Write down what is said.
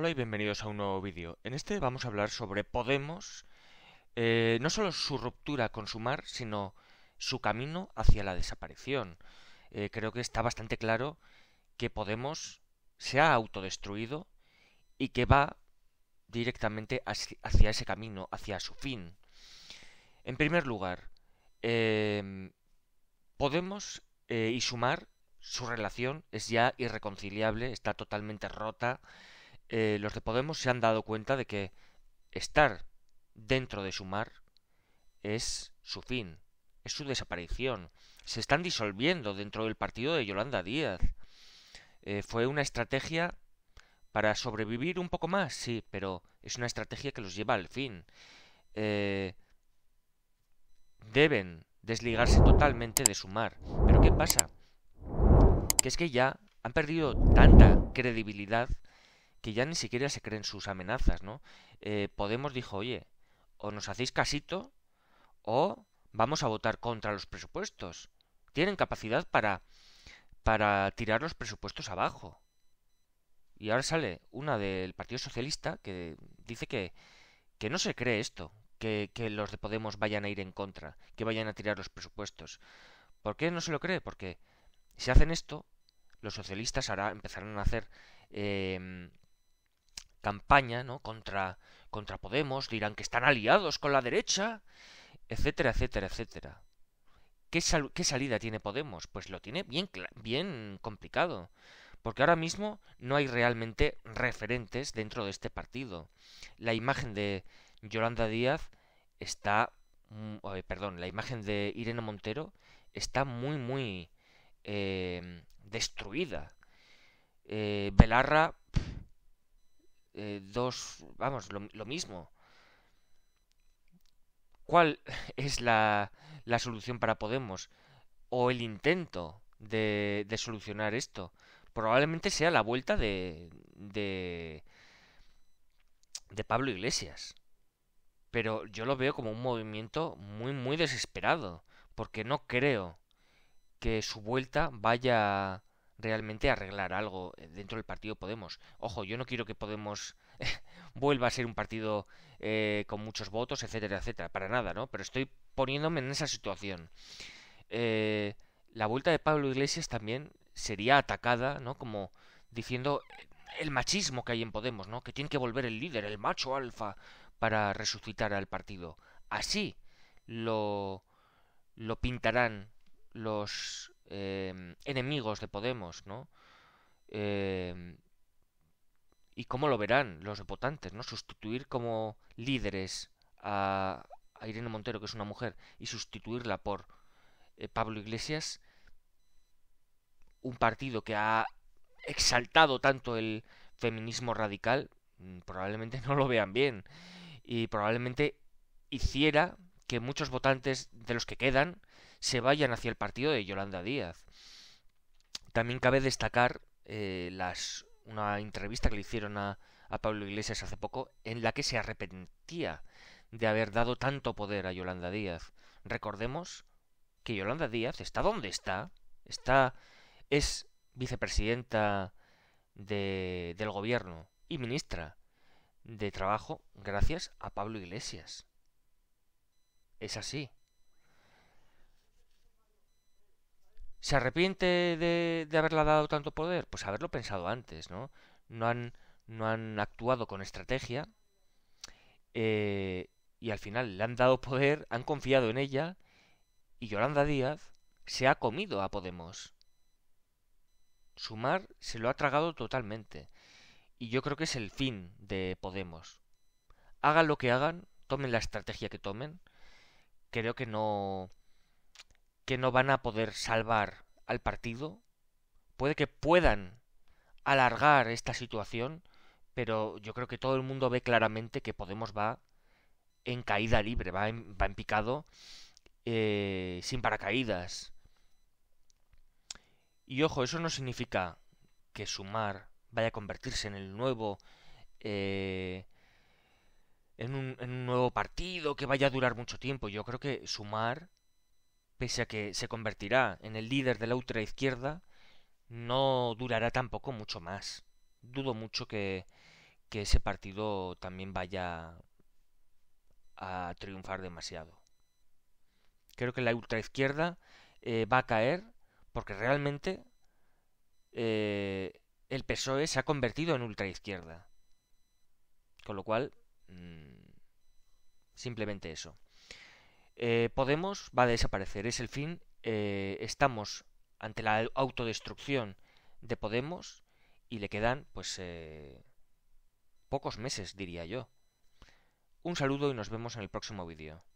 Hola y bienvenidos a un nuevo vídeo. En este vamos a hablar sobre Podemos, eh, no solo su ruptura con Sumar, sino su camino hacia la desaparición. Eh, creo que está bastante claro que Podemos se ha autodestruido y que va directamente hacia ese camino, hacia su fin. En primer lugar, em, Podemos eh, y Sumar su relación es ya irreconciliable, está totalmente rota, eh, los de Podemos se han dado cuenta de que estar dentro de Sumar es su fin, es su desaparición. Se están disolviendo dentro del partido de Yolanda Díaz. Eh, fue una estrategia para sobrevivir un poco más, sí, pero es una estrategia que los lleva al fin. Eh, deben desligarse totalmente de Sumar. Pero ¿qué pasa? Que es que ya han perdido tanta credibilidad que ya ni siquiera se creen sus amenazas, ¿no? Eh, Podemos dijo, oye, o nos hacéis casito o vamos a votar contra los presupuestos. Tienen capacidad para, para tirar los presupuestos abajo. Y ahora sale una del Partido Socialista que dice que, que no se cree esto, que, que, los de Podemos vayan a ir en contra, que vayan a tirar los presupuestos. ¿Por qué no se lo cree? Porque si hacen esto, los socialistas ahora empezarán a hacer em, campaña ¿no? contra, contra Podemos, dirán que están aliados con la derecha, etcétera, etcétera, etcétera. ¿Qué, qué salida tiene Podemos? Pues lo tiene bien, bien complicado, porque ahora mismo no hay realmente referentes dentro de este partido. La imagen de Yolanda Díaz está, eh, perdón, la imagen de Irene Montero está muy, muy eh, destruida. Eh, Belarra eh, dos, vamos, lo, mismo. ¿Cuál es la, la solución para Podemos? O el intento de, de, solucionar esto. Probablemente sea la vuelta de, de, de Pablo Iglesias. Pero yo lo veo como un movimiento muy, muy desesperado. Porque no creo que su vuelta vaya realmente arreglar algo eh, dentro del partido Podemos. Ojo, yo no quiero que Podemos vuelva a ser un partido eh, con muchos votos, etcétera, etcétera, para nada, ¿no? Pero estoy poniéndome en esa situación. Eh, la vuelta de Pablo Iglesias también sería atacada, ¿no? Como diciendo el machismo que hay en Podemos, ¿no? Que tiene que volver el líder, el macho alfa, para resucitar al partido. Así lo, lo pintarán los Em, enemigos de Podemos, ¿no? Em, y cómo lo verán los votantes, ¿no? Sustituir como líderes a, Irene Montero, que es una mujer, y sustituirla por eh, Pablo Iglesias, un partido que ha exaltado tanto el feminismo radical, mm, probablemente no lo vean bien y probablemente hiciera que muchos votantes de los que quedan se vayan hacia el partido de Yolanda Díaz. También cabe destacar eh, las, una entrevista que le hicieron a, Pablo Iglesias hace poco en la que se arrepentía de haber dado tanto poder a Yolanda Díaz. Recordemos que Yolanda Díaz está donde está, está es vicepresidenta del gobierno y ministra de trabajo gracias a Pablo Iglesias. Es así. ¿Se arrepiente de, haberla dado tanto poder? Pues haberlo pensado antes, ¿no? No han, no han actuado con estrategia eh, y al final le han dado poder, han confiado en ella y Yolanda Díaz se ha comido a Podemos. Sumar se lo ha tragado totalmente. Y yo creo que es el fin de Podemos. Hagan lo que hagan, tomen la estrategia que tomen. Creo que no, que no van a poder salvar al partido, puede que puedan alargar esta situación, pero yo creo que todo el mundo ve claramente que Podemos va en caída libre, va en, picado, eh, sin paracaídas. Y ojo, eso no significa que Sumar vaya a convertirse en el nuevo... Eh, en, un, en un nuevo partido que vaya a durar mucho tiempo. Yo creo que Sumar pese a que se convertirá en el líder de la ultraizquierda, no durará tampoco mucho más. Dudo mucho que, ese partido también vaya a triunfar demasiado. Creo que la ultraizquierda eh, va a caer porque realmente eh, el PSOE se ha convertido en ultraizquierda. Con lo cual, mm, simplemente eso. Eh, Podemos va a desaparecer, es el fin. Eh, estamos ante la autodestrucción de Podemos y le quedan, pues, eh, pocos meses, diría yo. Un saludo y nos vemos en el próximo vídeo.